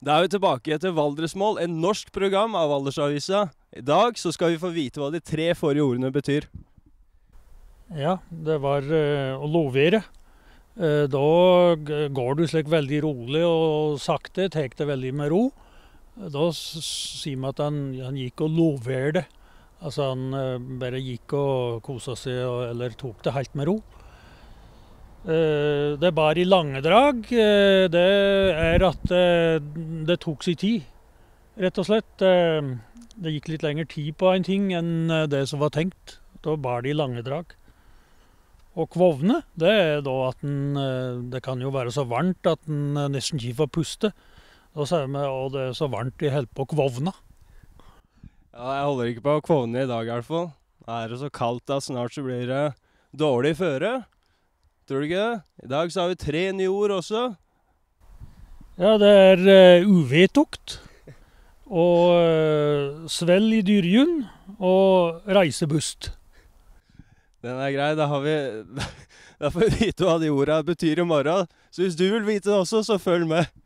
Da er vi tilbake til Valdresmål, en norsk program av Valdresavisa. I dag så skal vi få vite hva de tre forrige ordene betyr. Ja, det var eh, å lovere. Eh, da går du slik veldig rolig og sakte, tar det veldig med ro. Da sier vi at han, han gikk og loverte det. Altså han eh, bare gikk og kosa seg eller tok det helt med ro. Eh, det bar i lange drag. Eh, det er at eh, det tok sin tid, rett og slett. Det gikk litt lengre tid på en ting enn det som var tenkt. Da bar det i lange drag. Og kvovne, det er da at en Det kan jo være så varmt at en nesten ikke får puste. Da sier vi at det er så varmt de holder på å kvovne. Ja, jeg holder ikke på å kvovne i dag i hvert fall. Er det så kaldt at snart så blir det dårlig føre. Tror du ikke det? I dag så har vi tre nye ord også. Ja, det er uh, eh, uv og uh, svell i dyrjun og reisebust. Den er grei. Da, har vi, da får vi vite hva de ordene betyr i morgen. Så hvis du vil vite det også, så følg med.